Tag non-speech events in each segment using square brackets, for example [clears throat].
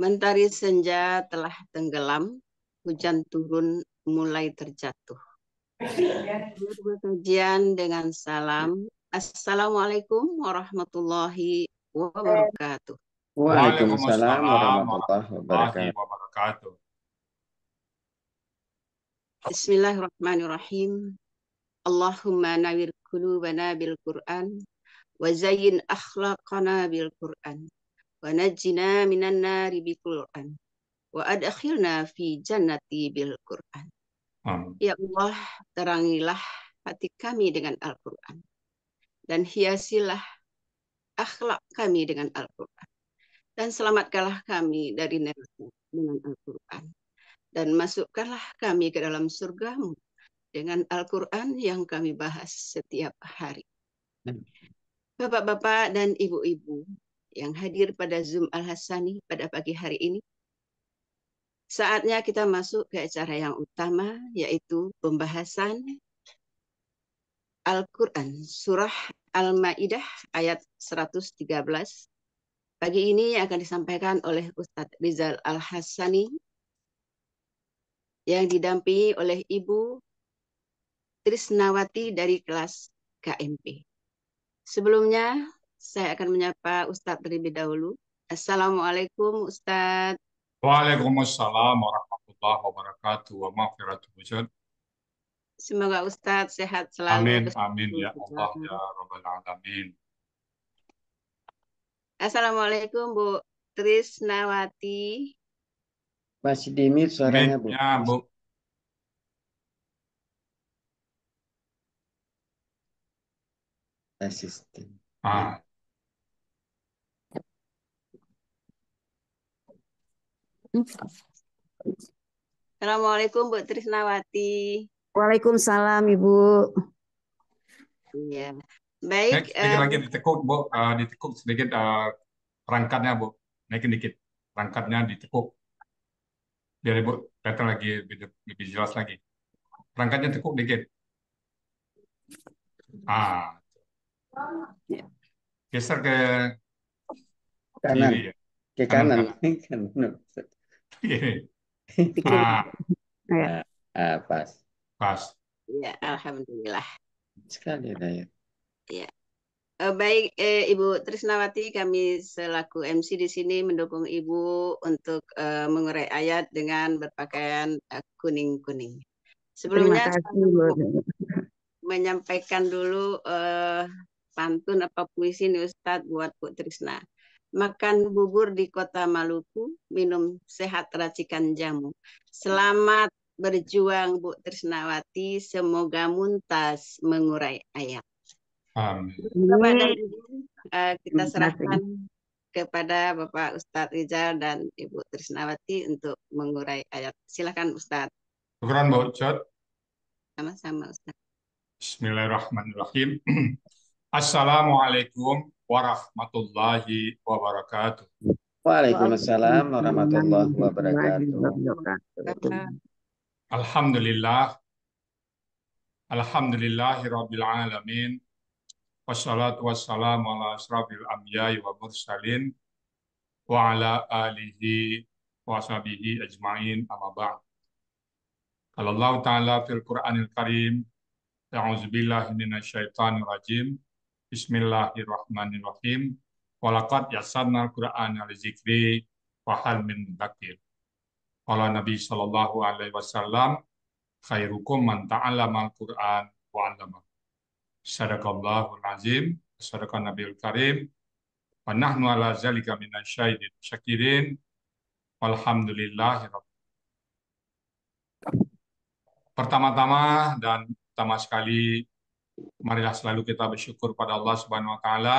Mentari senja telah tenggelam, hujan turun mulai terjatuh. Berkajian dengan salam. Assalamualaikum warahmatullahi wabarakatuh. Waalaikumsalam warahmatullahi wabarakatuh. Bismillahirrahmanirrahim. Allahumma nawir kulubana bil Qur'an وزين أخلاقنا بالقرآن ونجنا من النار بالقرآن وأدخلنا في jannati بالقرآن Amin. Ya Allah, terangilah hati kami dengan Al-Quran. Dan hiasilah akhlak kami dengan Al-Quran. Dan selamatkanlah kami dari neraka dengan Al-Quran. Dan masukkanlah kami ke dalam surgamu dengan Al-Quran yang kami bahas setiap hari. Amin. Hmm. Bapak-bapak dan ibu-ibu yang hadir pada Zoom Al-Hasani pada pagi hari ini, saatnya kita masuk ke acara yang utama, yaitu pembahasan Al-Quran, Surah Al-Ma'idah ayat 113. Pagi ini akan disampaikan oleh Ustadz Rizal Al-Hasani yang didampingi oleh Ibu Trisnawati dari kelas KMP. Sebelumnya, saya akan menyapa Ustadz terlebih dahulu. Assalamualaikum Ustadz. Waalaikumsalam warahmatullahi wabarakatuh wa wujud. Semoga Ustadz sehat selalu. Amin, amin ya Allah ya Rabbal Alamin. Assalamualaikum Bu Trisnawati. Masih dimit suaranya Bu. Ya Bu. assistant. Ah. Assalamualaikum Bu Trisnawati. Waalaikumsalam Ibu. Iya. Baik. Naik, um, lagi ditekuk Bu, uh, ditekuk sedikit uh, perangkatnya Bu. Naikin dikit perangkatnya ditekuk. Biar Ibu kelihatan lagi lebih, lebih jelas lagi. Perangkatnya tekuk dikit. Ah, Geser ke kanan. Ya. Ke kanan. [laughs] ya. ah, pas. Pas. Ya, alhamdulillah. Sekali ya. Ya. baik, eh, Ibu Trisnawati, kami selaku MC di sini mendukung Ibu untuk uh, eh, mengurai ayat dengan berpakaian eh, kuning-kuning. Sebelumnya, kasih, menyampaikan dulu uh, pantun apa puisi nih Ustadz buat Bu Trisna. Makan bubur di kota Maluku, minum sehat racikan jamu. Selamat berjuang Bu Trisnawati, semoga muntas mengurai ayat. Amin. Eh, kita serahkan kepada Bapak Ustadz Rizal dan Ibu Trisnawati untuk mengurai ayat. Silakan Ustadz. Syukran Sama-sama Ustadz. Bismillahirrahmanirrahim. [clears throat] Assalamualaikum warahmatullahi wabarakatuh. Waalaikumsalam warahmatullahi wabarakatuh. Alhamdulillah. Alhamdulillahi rabbil alamin. Wassalatu wassalamu ala asrafil anbiya'i wa mursalin wa ala alihi wa sahbihi ajma'in amma ba'd. Kalau Allah Ta'ala fil Qur'anil Karim, A'udzubillahi minasyaitonir rajim. Bismillahirrahmanirrahim. Walakat yasarna al-Qur'an al-zikri fahal min dakir. Kala Nabi Shallallahu Alaihi Wasallam, khairukum man al-Qur'an wa Sadaqallahu Sadaqallahul azim. Nabi al Karim. Wa nahnu ala zalika minasyahidin syakirin. Walhamdulillahi Pertama-tama dan pertama sekali marilah selalu kita bersyukur pada Allah Subhanahu wa taala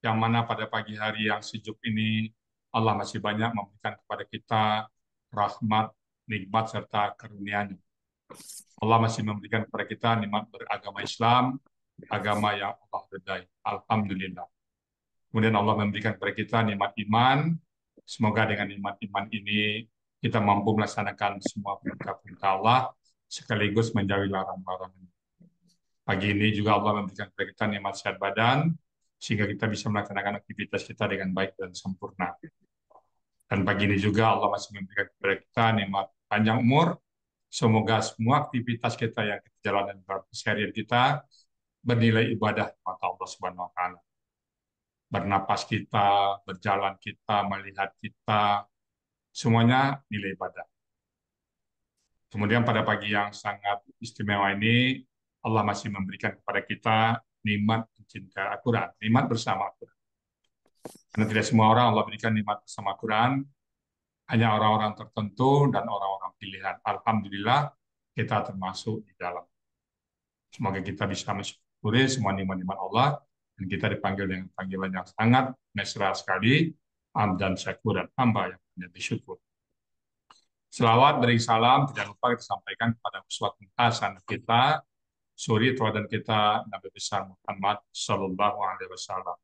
yang mana pada pagi hari yang sejuk ini Allah masih banyak memberikan kepada kita rahmat, nikmat serta karunia-Nya. Allah masih memberikan kepada kita nikmat beragama Islam, agama yang Allah redai. Alhamdulillah. Kemudian Allah memberikan kepada kita nikmat iman. Semoga dengan nikmat iman ini kita mampu melaksanakan semua perintah-perintah Allah sekaligus menjauhi larang-larangan. Pagi ini juga Allah memberikan kita nikmat sehat badan, sehingga kita bisa melaksanakan aktivitas kita dengan baik dan sempurna. Dan pagi ini juga Allah masih memberikan kepada kita nikmat panjang umur. Semoga semua aktivitas kita yang kita jalankan dalam keseharian kita bernilai ibadah mata Allah Subhanahu wa taala. Bernapas kita, berjalan kita, melihat kita, semuanya nilai ibadah. Kemudian pada pagi yang sangat istimewa ini, Allah masih memberikan kepada kita nikmat cinta Al-Quran, nikmat bersama Al-Quran. Karena tidak semua orang Allah berikan nikmat bersama Al-Quran, hanya orang-orang tertentu dan orang-orang pilihan. Alhamdulillah kita termasuk di dalam. Semoga kita bisa mensyukuri semua nikmat-nikmat Allah dan kita dipanggil dengan panggilan yang sangat mesra sekali, am dan syakur dan hamba yang menjadi syukur. Selawat dari salam tidak lupa kita sampaikan kepada uswatun hasan kita suri teladan kita Nabi besar Muhammad Shallallahu Alaihi Wasallam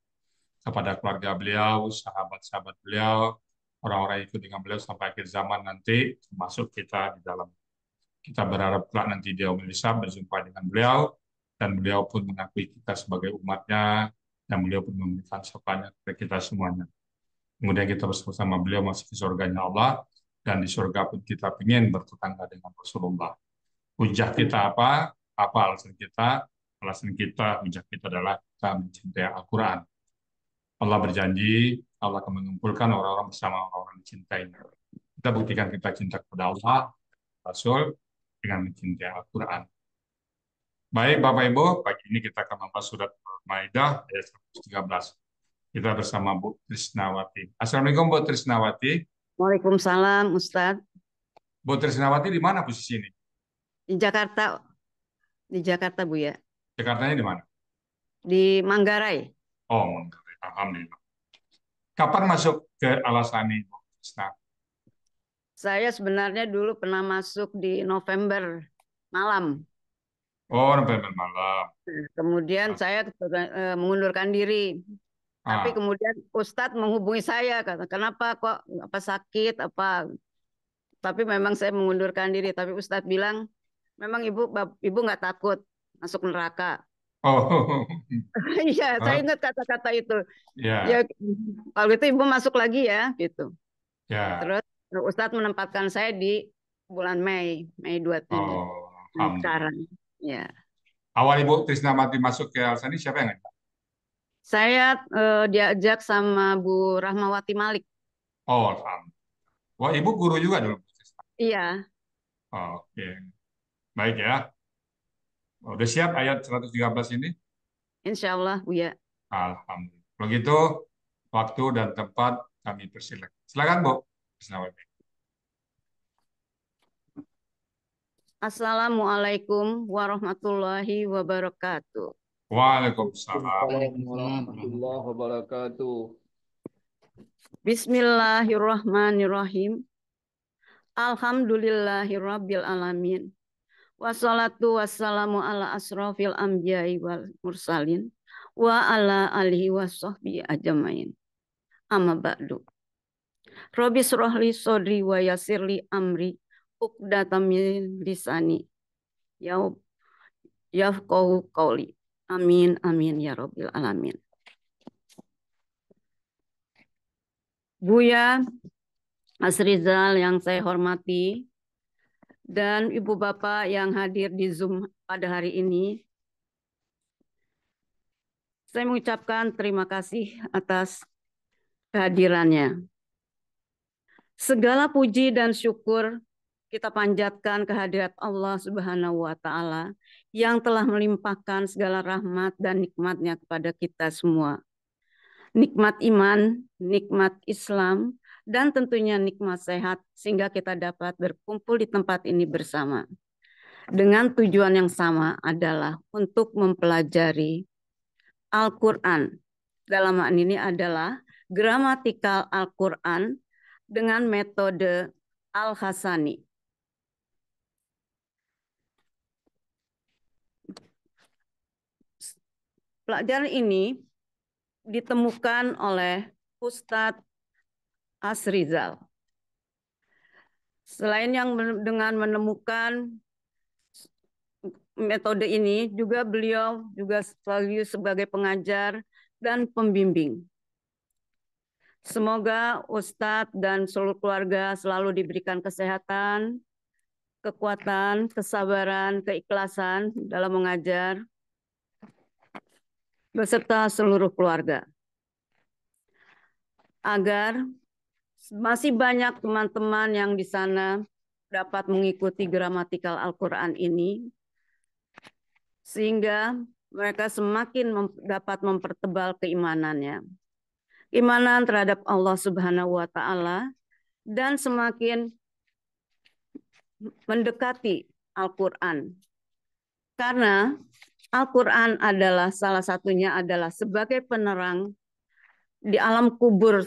kepada keluarga beliau, sahabat-sahabat beliau, orang-orang ikut dengan beliau sampai akhir zaman nanti, termasuk kita di dalam. Kita berharap kelak nanti dia bisa berjumpa dengan beliau, dan beliau pun mengakui kita sebagai umatnya, dan beliau pun memberikan sopannya kepada kita semuanya. Kemudian kita bersama-sama beliau masuk ke Nya Allah, dan di surga pun kita ingin bertetangga dengan Rasulullah. Hujah kita apa? apa alasan kita? Alasan kita, hujah kita adalah kita mencintai Al-Quran. Allah berjanji, Allah akan mengumpulkan orang-orang bersama orang-orang dicintainya. Kita buktikan kita cinta kepada Allah, Rasul, dengan mencintai Al-Quran. Baik Bapak Ibu, pagi ini kita akan membahas surat Al-Maidah ayat 113. Kita bersama Bu Trisnawati. Assalamualaikum Bu Trisnawati. Waalaikumsalam Ustadz. Bu Trisnawati di mana posisi ini? Di Jakarta di Jakarta, Bu ya. Jakartanya di mana? Di Manggarai. Oh, Manggarai. Alhamdulillah. Kapan masuk ke Alasani, Bu Saya sebenarnya dulu pernah masuk di November malam. Oh, November malam. Nah, kemudian ah. saya eh, mengundurkan diri. Ah. Tapi kemudian Ustadz menghubungi saya, kata kenapa kok apa sakit apa. Tapi memang saya mengundurkan diri. Tapi Ustadz bilang memang ibu ibu nggak takut masuk neraka. Oh. [laughs] Iya, saya ingat kata-kata itu. Yeah. Ya, kalau gitu ibu masuk lagi ya, gitu. Ya. Terus Ustadz menempatkan saya di bulan Mei, Mei dua Oh, nah, sekarang. Ya. Awal Ibu Trisna mati masuk ke Alsani siapa yang ngajak? Saya uh, diajak sama Bu Rahmawati Malik. Oh, alhamdulillah. Wah, Ibu guru juga dulu. Iya. Oh, Oke. Okay. Baik ya. udah siap ayat 113 ini? Insya Allah, Buya. Alhamdulillah. Begitu waktu dan tempat kami persilakan. Silakan, Bu. Assalamualaikum warahmatullahi wabarakatuh. Waalaikumsalam warahmatullahi wabarakatuh. Bismillahirrahmanirrahim. Alhamdulillahirrabbilalamin. alamin. Wassalatu wassalamu ala asrofil anbiya'i wal mursalin wa ala alihi wa sahbihi ajamain. Amma ba'du. Robi surahli sodri wa yasirli amri uqdatamin lisani ya yafqahu qawli. Amin amin ya rabbil alamin. Buya Asrizal yang saya hormati, dan Ibu Bapak yang hadir di Zoom pada hari ini. Saya mengucapkan terima kasih atas kehadirannya. Segala puji dan syukur kita panjatkan kehadirat Allah Subhanahu wa taala yang telah melimpahkan segala rahmat dan nikmatnya kepada kita semua. Nikmat iman, nikmat Islam, dan tentunya nikmat sehat sehingga kita dapat berkumpul di tempat ini bersama. Dengan tujuan yang sama adalah untuk mempelajari Al-Quran. Dalam hal ini adalah gramatikal Al-Quran dengan metode Al-Hasani. Pelajaran ini ditemukan oleh Ustadz Asrizal. Selain yang dengan menemukan metode ini, juga beliau juga selalu sebagai pengajar dan pembimbing. Semoga Ustadz dan seluruh keluarga selalu diberikan kesehatan, kekuatan, kesabaran, keikhlasan dalam mengajar, beserta seluruh keluarga. Agar masih banyak teman-teman yang di sana dapat mengikuti gramatikal Al-Quran ini, sehingga mereka semakin mem dapat mempertebal keimanannya. Imanan terhadap Allah Subhanahu wa Ta'ala dan semakin mendekati Al-Quran. Karena Al-Quran adalah salah satunya adalah sebagai penerang di alam kubur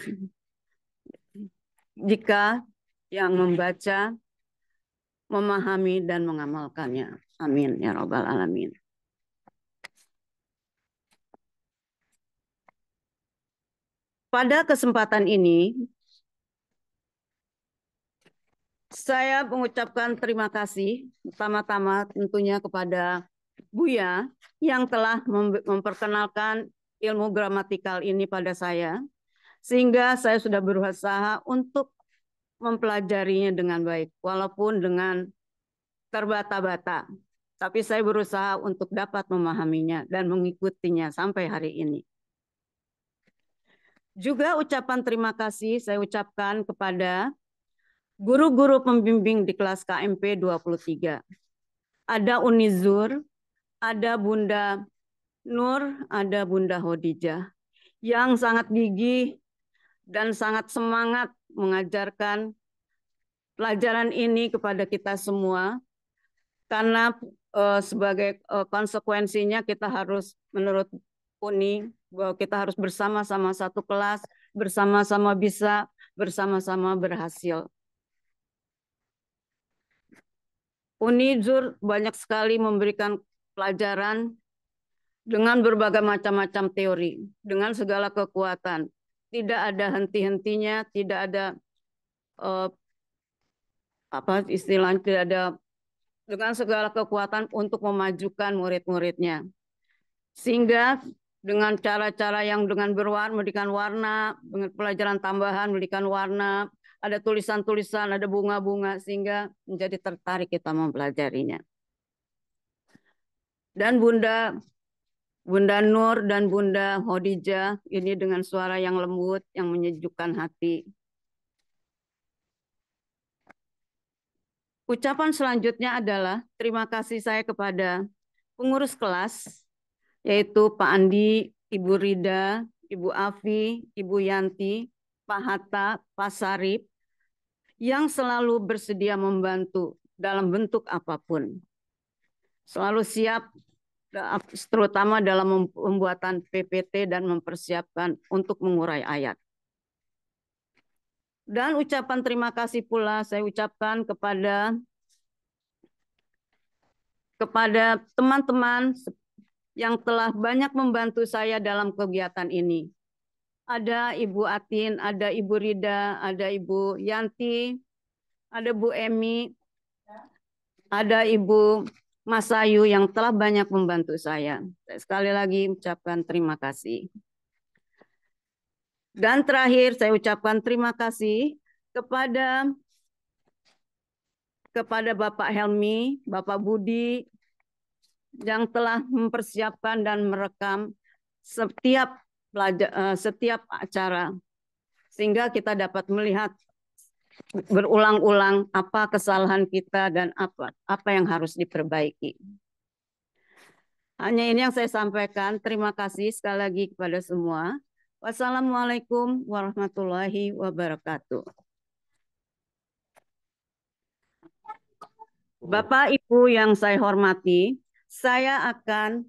jika yang membaca memahami dan mengamalkannya. Amin ya robbal alamin. Pada kesempatan ini saya mengucapkan terima kasih pertama-tama tentunya kepada Buya yang telah memperkenalkan ilmu gramatikal ini pada saya sehingga saya sudah berusaha untuk mempelajarinya dengan baik, walaupun dengan terbata-bata. Tapi saya berusaha untuk dapat memahaminya dan mengikutinya sampai hari ini. Juga ucapan terima kasih saya ucapkan kepada guru-guru pembimbing di kelas KMP 23. Ada Unizur, ada Bunda Nur, ada Bunda Hodijah yang sangat gigih dan sangat semangat mengajarkan pelajaran ini kepada kita semua karena eh, sebagai eh, konsekuensinya kita harus menurut Uni bahwa kita harus bersama-sama satu kelas, bersama-sama bisa, bersama-sama berhasil. Uni Zur banyak sekali memberikan pelajaran dengan berbagai macam-macam teori, dengan segala kekuatan tidak ada henti-hentinya, tidak ada uh, apa istilahnya tidak ada dengan segala kekuatan untuk memajukan murid-muridnya. Sehingga dengan cara-cara yang dengan berwarna, memberikan warna, dengan pelajaran tambahan, memberikan warna, ada tulisan-tulisan, ada bunga-bunga, sehingga menjadi tertarik kita mempelajarinya. Dan Bunda Bunda Nur dan Bunda Khadijah ini dengan suara yang lembut yang menyejukkan hati. Ucapan selanjutnya adalah terima kasih saya kepada pengurus kelas yaitu Pak Andi, Ibu Rida, Ibu Afi, Ibu Yanti, Pak Hatta, Pak Sarip yang selalu bersedia membantu dalam bentuk apapun. Selalu siap terutama dalam pembuatan PPT dan mempersiapkan untuk mengurai ayat. Dan ucapan terima kasih pula saya ucapkan kepada kepada teman-teman yang telah banyak membantu saya dalam kegiatan ini. Ada Ibu Atin, ada Ibu Rida, ada Ibu Yanti, ada Bu Emi, ada Ibu Mas Ayu yang telah banyak membantu saya. sekali lagi ucapkan terima kasih. Dan terakhir saya ucapkan terima kasih kepada kepada Bapak Helmi, Bapak Budi yang telah mempersiapkan dan merekam setiap eh, setiap acara sehingga kita dapat melihat berulang-ulang apa kesalahan kita dan apa apa yang harus diperbaiki. Hanya ini yang saya sampaikan. Terima kasih sekali lagi kepada semua. Wassalamualaikum warahmatullahi wabarakatuh. Bapak Ibu yang saya hormati, saya akan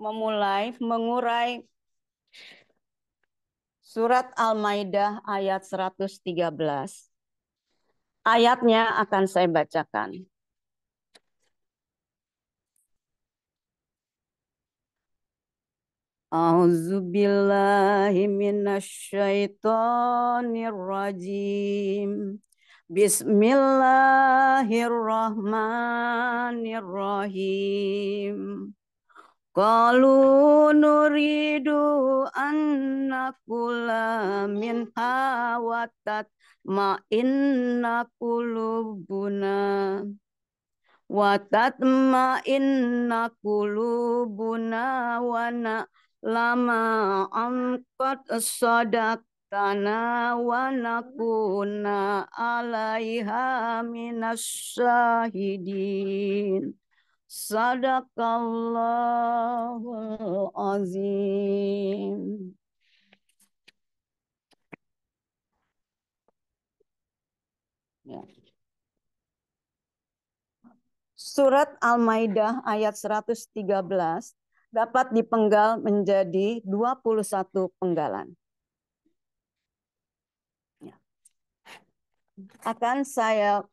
memulai mengurai surat Al-Maidah ayat 113 Ayatnya akan saya bacakan. Auzubillahiminasyaitonirrajim. Bismillahirrahmanirrahim. Qalu nuridu annakula min hawatat ma inna kulubuna watat ma inna kulubuna wana lama amkat tana wana wana alaiha minas syahidin sadakallahul azim Ya. Surat Al-Maidah ayat 113 dapat dipenggal menjadi 21 penggalan. Ya. Akan saya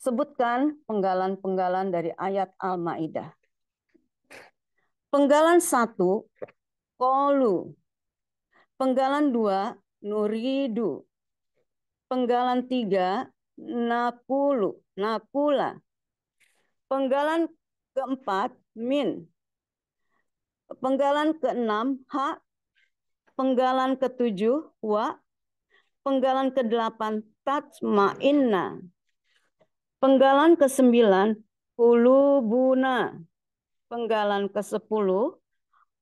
sebutkan penggalan-penggalan dari ayat Al-Maidah. Penggalan satu, kolu. Penggalan dua, nuridu. Penggalan 3, nakulu, nakula. Penggalan keempat, min. Penggalan keenam, ha. Penggalan ketujuh, wa. Penggalan kedelapan, inna, Penggalan kesembilan, kulubuna. Penggalan kesepuluh,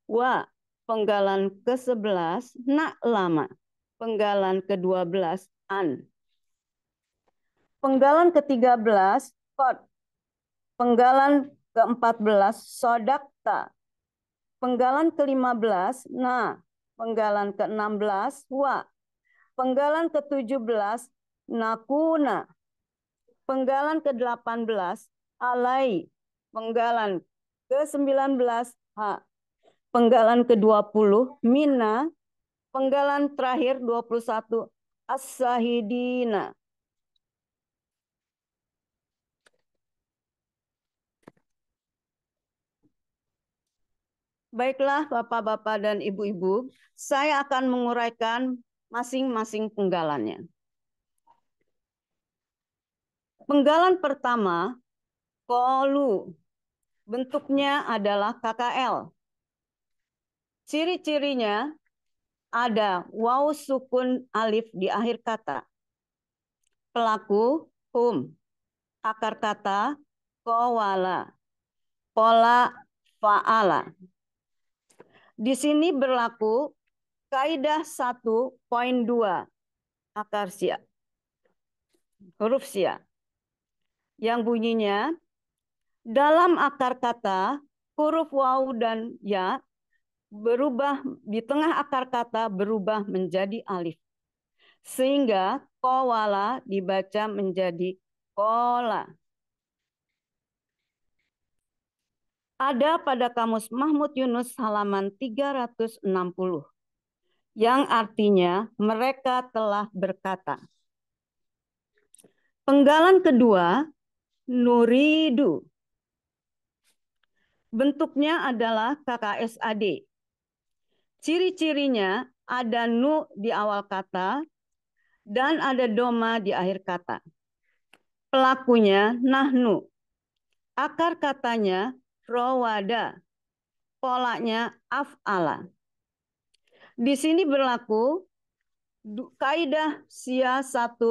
wa. Penggalan ke-11, nak lama. Penggalan ke-12, an. Penggalan ke-13, kot. Penggalan ke-14, sodakta. Penggalan ke-15, na. Penggalan ke-16, wa. Penggalan ke-17, nakuna. Penggalan ke-18, alai. Penggalan ke-19, ha. Penggalan ke-20, mina. Penggalan terakhir 21, as-sahidina. Baiklah Bapak-Bapak dan Ibu-Ibu, saya akan menguraikan masing-masing penggalannya. Penggalan pertama, kolu. Bentuknya adalah KKL. Ciri-cirinya ada waw sukun alif di akhir kata. Pelaku hum. Akar kata kowala. Pola faala. Di sini berlaku kaidah 1.2 akar sia. Huruf sia. Yang bunyinya dalam akar kata huruf waw dan ya berubah di tengah akar kata berubah menjadi alif. Sehingga kowala dibaca menjadi kola. Ada pada kamus Mahmud Yunus halaman 360 yang artinya mereka telah berkata. Penggalan kedua, nuridu. Bentuknya adalah KKSAD, Ciri-cirinya ada nu di awal kata dan ada doma di akhir kata. Pelakunya nahnu. Akar katanya rawada. Polanya af'ala. Di sini berlaku kaidah sia 1.5.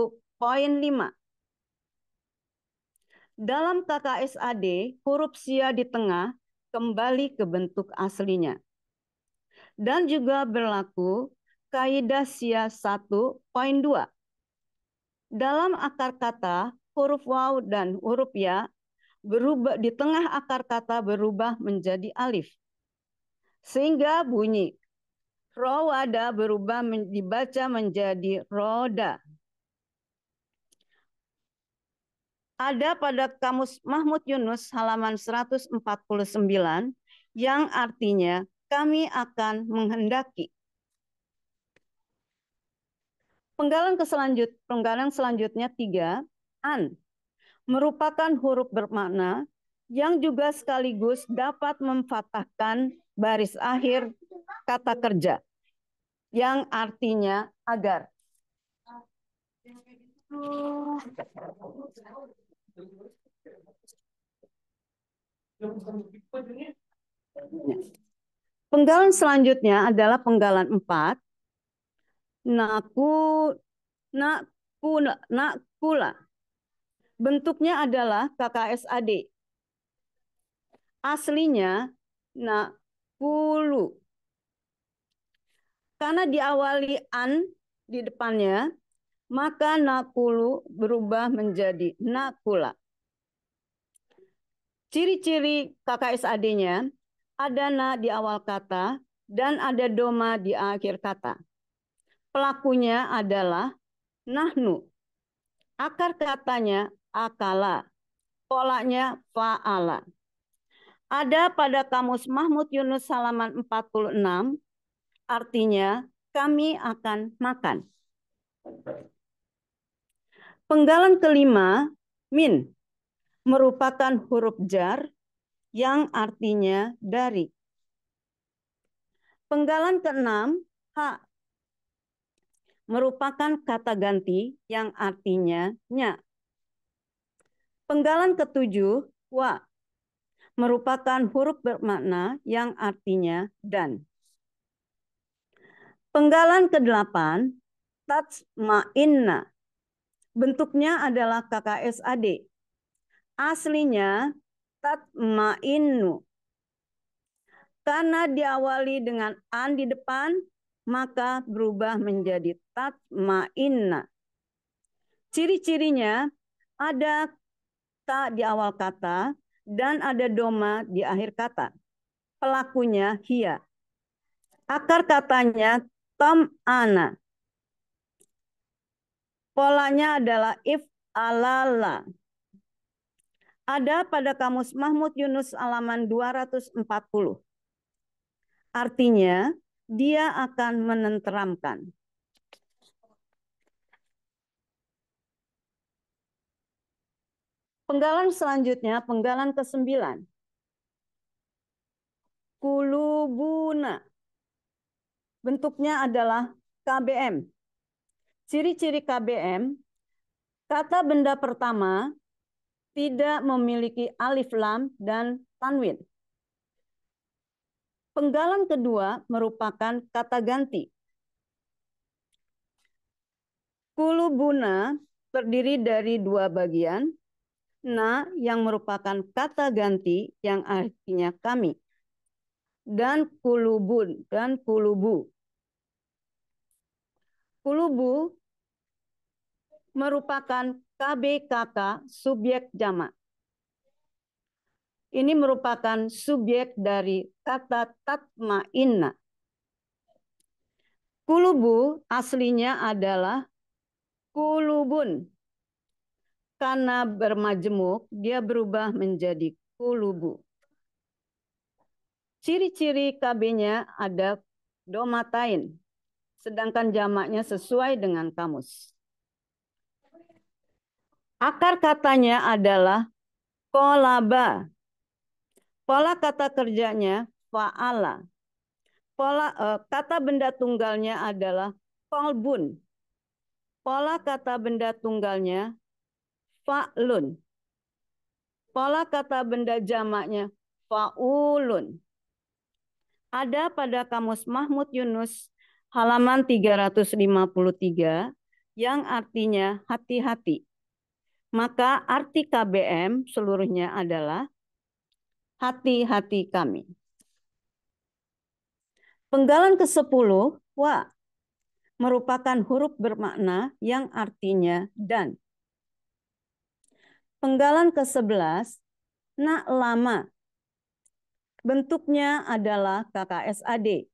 Dalam KKSAD, huruf sia di tengah kembali ke bentuk aslinya dan juga berlaku kaidah sia 1.2. Dalam akar kata, huruf waw dan huruf ya berubah di tengah akar kata berubah menjadi alif. Sehingga bunyi rawada berubah men, dibaca menjadi roda. Ada pada kamus Mahmud Yunus halaman 149 yang artinya kami akan menghendaki. Penggalan, keselanjut, penggalan selanjutnya tiga, an, merupakan huruf bermakna yang juga sekaligus dapat memfatahkan baris akhir kata kerja yang artinya agar. Penggalan selanjutnya adalah penggalan 4. Naku, naku, nakula. Bentuknya adalah KKSAD. Aslinya nakulu. Karena diawali an di depannya, maka nakulu berubah menjadi nakula. Ciri-ciri KKSAD-nya ada na di awal kata dan ada doma di akhir kata. Pelakunya adalah nahnu. Akar katanya akala. Polanya fa'ala. Ada pada kamus Mahmud Yunus Salaman 46, artinya kami akan makan. Penggalan kelima, min, merupakan huruf jar yang artinya dari. Penggalan keenam, hak, merupakan kata ganti yang artinya nya. Penggalan ketujuh, wa, merupakan huruf bermakna yang artinya dan. Penggalan kedelapan, tats inna bentuknya adalah KKSAD. Aslinya tatmainu. Karena diawali dengan an di depan, maka berubah menjadi tatmainna. Ciri-cirinya ada ta di awal kata dan ada doma di akhir kata. Pelakunya hia. Akar katanya tom ana. Polanya adalah if alala. Ada pada kamus Mahmud Yunus alaman 240. Artinya, dia akan menenteramkan. Penggalan selanjutnya, penggalan ke-9. Kulubuna. Bentuknya adalah KBM. Ciri-ciri KBM, kata benda pertama tidak memiliki alif lam dan tanwin. Penggalan kedua merupakan kata ganti. Kulubuna terdiri dari dua bagian, na yang merupakan kata ganti yang artinya kami, dan kulubun dan kulubu. Kulubu merupakan KBKK subjek jamak. Ini merupakan subjek dari kata tatma inna. Kulubu aslinya adalah kulubun. Karena bermajemuk, dia berubah menjadi kulubu. Ciri-ciri KB-nya ada domatain, sedangkan jamaknya sesuai dengan kamus. Akar katanya adalah kolaba. Pola kata kerjanya faala. Pola eh, kata benda tunggalnya adalah kolbun. Pola kata benda tunggalnya fa'lun. Pola kata benda jamaknya fa'ulun. Ada pada kamus Mahmud Yunus halaman 353 yang artinya hati-hati. Maka arti KBM seluruhnya adalah hati-hati kami. Penggalan ke-10, wa, merupakan huruf bermakna yang artinya dan. Penggalan ke-11, na lama. Bentuknya adalah KKSAD.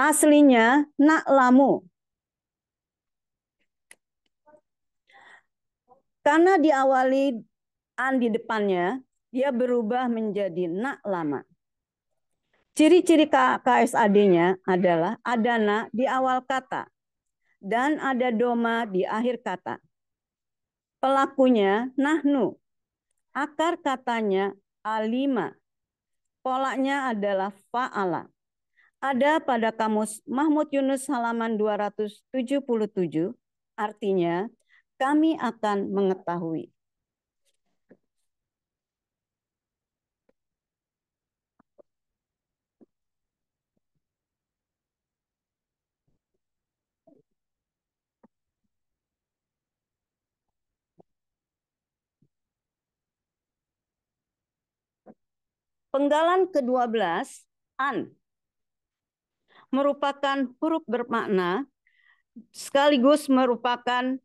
Aslinya na lamu Karena diawali an di depannya, dia berubah menjadi nak lama. Ciri-ciri KSAD-nya adalah ada na di awal kata dan ada doma di akhir kata. Pelakunya nahnu. Akar katanya alima. Polanya adalah fa'ala. Ada pada kamus Mahmud Yunus halaman 277, artinya kami akan mengetahui. Penggalan ke-12, an, merupakan huruf bermakna sekaligus merupakan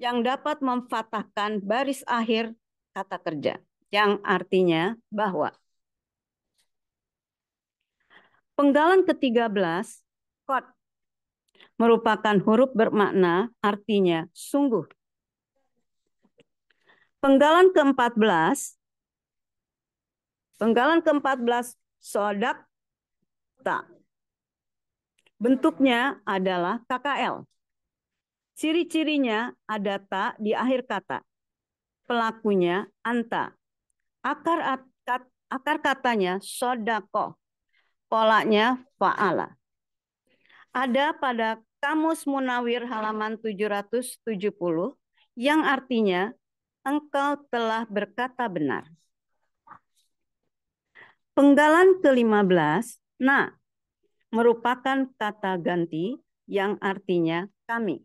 yang dapat memfatahkan baris akhir kata kerja, yang artinya bahwa penggalan ke-13, kot, merupakan huruf bermakna artinya sungguh. Penggalan ke-14, penggalan ke-14 sodak tak. Bentuknya adalah KKL. Ciri-cirinya ada ta di akhir kata. Pelakunya anta. Akar akar katanya sodako. Polanya faala. Ada pada Kamus Munawir halaman 770 yang artinya engkau telah berkata benar. Penggalan ke-15, na, merupakan kata ganti yang artinya kami.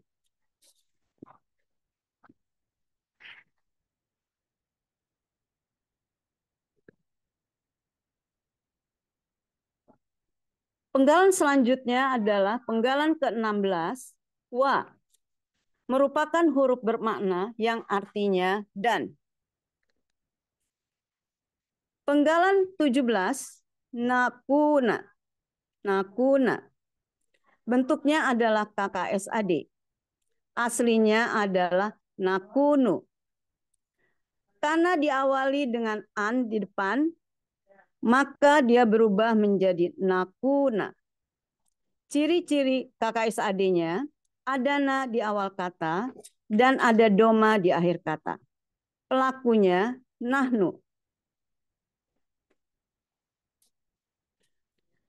Penggalan selanjutnya adalah penggalan ke-16, wa. Merupakan huruf bermakna yang artinya dan. Penggalan 17, nakuna. Nakuna. Bentuknya adalah KKSAD. Aslinya adalah nakunu. Karena diawali dengan an di depan, maka dia berubah menjadi nakuna. Ciri-ciri KKSAD-nya ada na di awal kata dan ada doma di akhir kata. Pelakunya nahnu.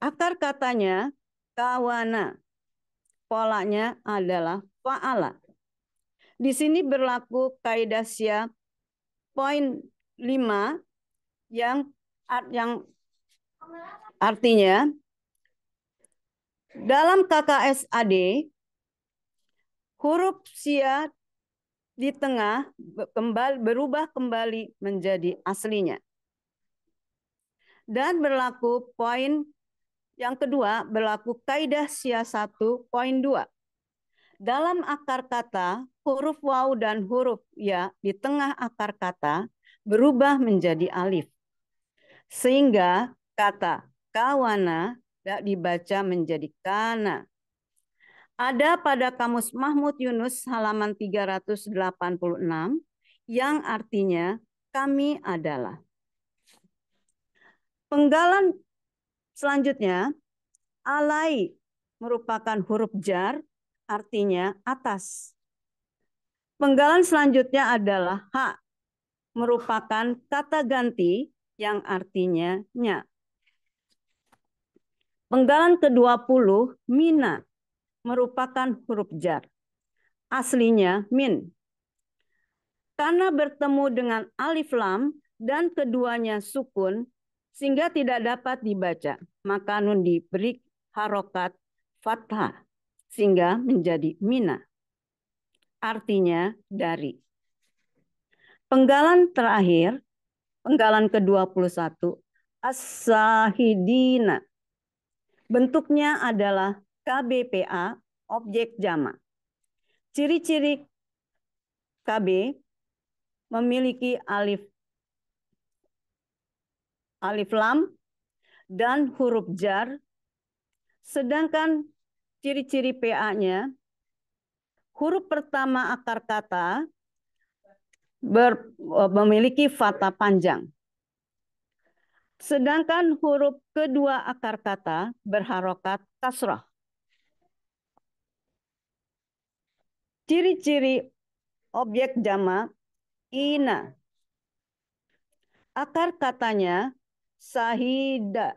Akar katanya kawana. Polanya adalah fa'ala. Di sini berlaku kaidah poin 5 yang yang artinya dalam KKSAD huruf sia di tengah kembali, berubah kembali menjadi aslinya. Dan berlaku poin yang kedua berlaku kaidah sia satu poin dua Dalam akar kata, huruf waw dan huruf ya di tengah akar kata berubah menjadi alif. Sehingga kata kawana tidak dibaca menjadi kana. Ada pada Kamus Mahmud Yunus halaman 386 yang artinya kami adalah. Penggalan selanjutnya alai merupakan huruf jar artinya atas. Penggalan selanjutnya adalah ha merupakan kata ganti yang artinya nya. Penggalan ke-20, mina, merupakan huruf jar. Aslinya min. Karena bertemu dengan alif lam dan keduanya sukun, sehingga tidak dapat dibaca. Maka nun diberi harokat fathah, sehingga menjadi mina. Artinya dari. Penggalan terakhir, Penggalan ke-21. As-sahidina. Bentuknya adalah KBPA, objek jama. Ciri-ciri KB memiliki alif alif lam dan huruf jar. Sedangkan ciri-ciri PA-nya huruf pertama akar kata ber, e, memiliki fata panjang. Sedangkan huruf kedua akar kata berharokat kasrah. Ciri-ciri objek jama ina. Akar katanya sahida.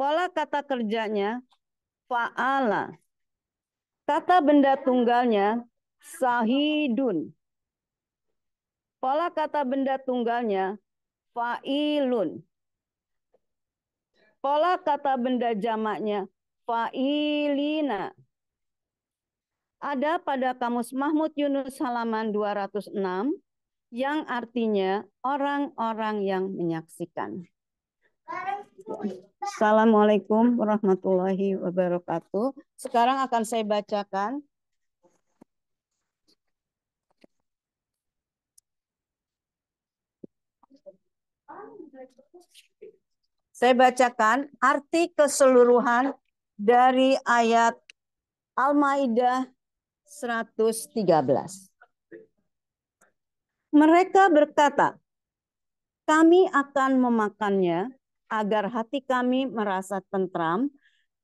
Pola kata kerjanya fa'ala. Kata benda tunggalnya sahidun. Pola kata benda tunggalnya fa'ilun. Pola kata benda jamaknya fa'ilina. Ada pada Kamus Mahmud Yunus halaman 206 yang artinya orang-orang yang menyaksikan. Assalamualaikum warahmatullahi wabarakatuh. Sekarang akan saya bacakan Saya bacakan arti keseluruhan dari ayat Al-Maidah 113. Mereka berkata, kami akan memakannya agar hati kami merasa tentram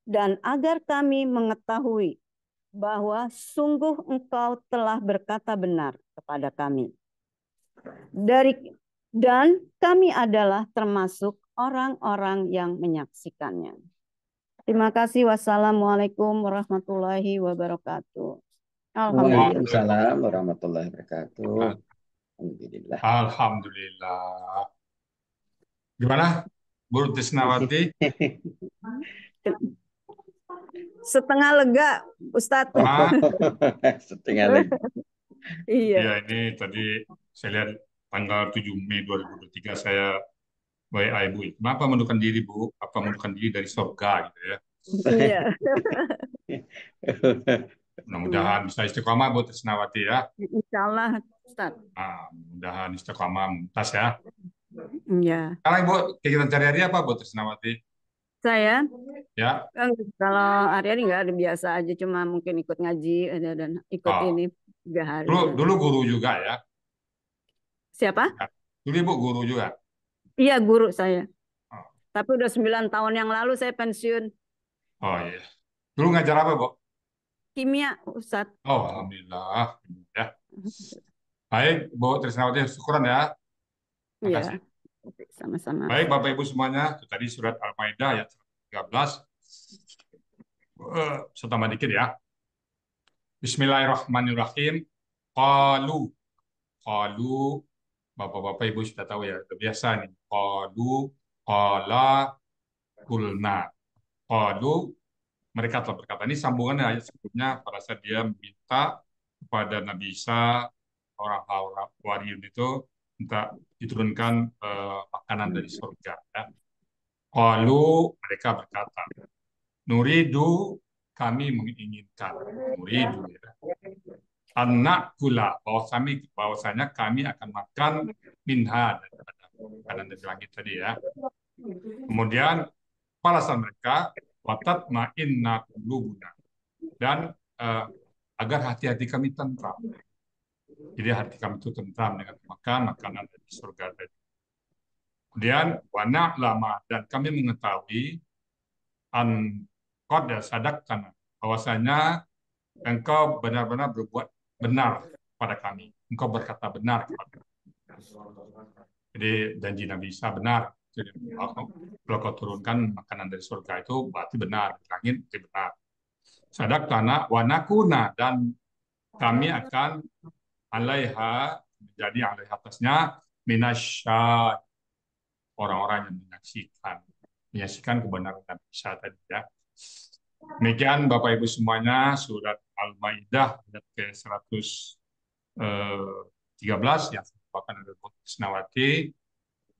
dan agar kami mengetahui bahwa sungguh engkau telah berkata benar kepada kami. Dari dan kami adalah termasuk orang-orang yang menyaksikannya. Terima kasih. Wassalamualaikum warahmatullahi wabarakatuh. Alhamdulillah. Waalaikumsalam warahmatullahi wabarakatuh. Alhamdulillah. Alhamdulillah. Gimana, Bu Tisnawati? [laughs] Setengah lega, Ustadz. Ah, [laughs] setengah lega. iya. Ya, ini tadi saya lihat tanggal 7 Mei 2023 saya WA Ibu. Kenapa mundurkan diri Bu? Apa mundurkan diri dari surga gitu ya? Iya. [laughs] Mudah-mudahan bisa istiqomah Bu Trisnawati ya. Insya Allah Ustaz. Nah, mudah-mudahan istiqomah muntas ya. Iya. Sekarang ibu kegiatan sehari-hari apa Bu Trisnawati? Saya? Ya. Eh, kalau hari-hari nggak ada biasa aja, cuma mungkin ikut ngaji dan ikut ah. ini tiga hari. Dulu, dulu guru juga ya? Siapa? Ya. Dulu Ibu guru juga? Iya, guru saya. Oh. Tapi udah 9 tahun yang lalu saya pensiun. Oh iya. Dulu ngajar apa, Bu? Kimia, Ustaz. Oh, alhamdulillah. Iya. [laughs] Ya. Baik, Bu Trisnawati, syukuran ya. Iya. Sama-sama. Baik, Bapak Ibu semuanya, itu tadi surat Al-Maidah ayat 13. Uh, eh, tambah dikit ya. Bismillahirrahmanirrahim. Qalu qalu Bapak-bapak Ibu sudah tahu ya, Kebiasaan. biasa nih. Qalu, qala, kulna. Qalu, mereka telah berkata. Ini sambungannya ayat sebelumnya pada saat dia meminta kepada Nabi Isa, orang Hawariyun itu, minta diturunkan eh, makanan dari surga. Ya. Qalu, mereka berkata. Nuridu, kami menginginkan. Nuridu, ya anak bahwa kami bahwasanya kami akan makan minha makanan dari langit tadi ya. Kemudian alasan mereka watat main kulubuna dan uh, agar hati-hati kami tentram. Jadi hati kami itu tentram dengan makan makanan dari surga tadi. Kemudian wana lama dan kami mengetahui an kod sadak bahwasanya engkau benar-benar berbuat benar kepada kami. Engkau berkata benar kepada kami. Jadi janji Nabi Isa benar. Jadi, kalau kau turunkan makanan dari surga itu berarti benar. Langit itu benar. Sadak tanah wanakuna dan kami akan alaiha menjadi alaiha atasnya minasyah orang-orang yang menyaksikan menyaksikan kebenaran Nabi Isa tadi ya. Demikian Bapak Ibu semuanya surat Al-Maidah ayat ke 113 eh, yang merupakan ada Bu Isnawati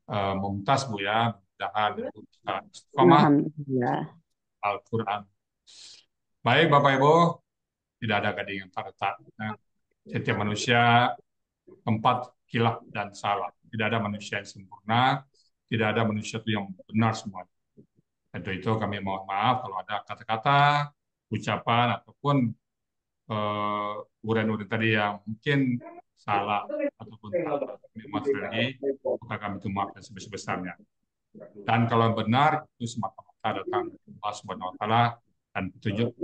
uh, Mumtaz Bu ya mudah-mudahan Al-Quran baik Bapak Ibu tidak ada gading yang terletak nah, setiap manusia tempat kilah dan salah tidak ada manusia yang sempurna tidak ada manusia itu yang benar semua. untuk itu kami mohon maaf kalau ada kata-kata ucapan ataupun Eh, uran-uran tadi yang mungkin salah ataupun memang strategi, maka kami itu maafkan sebesar-besarnya. Dan kalau benar, itu semata-mata datang Allah Subhanahu Ta'ala dan petunjuk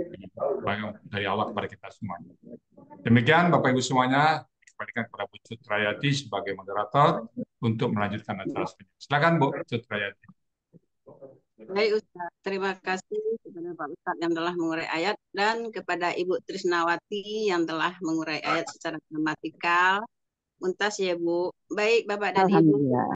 dari Allah kepada kita semua. Demikian Bapak Ibu semuanya, kembalikan kepada Bu Cut sebagai moderator untuk melanjutkan acara selanjutnya. Silakan Bu Cut Rayati. Baik Ustaz, terima kasih kepada Pak Ustaz yang telah mengurai ayat dan kepada Ibu Trisnawati yang telah mengurai ayat secara gramatikal. Muntas ya Bu. Baik Bapak dan Ibu.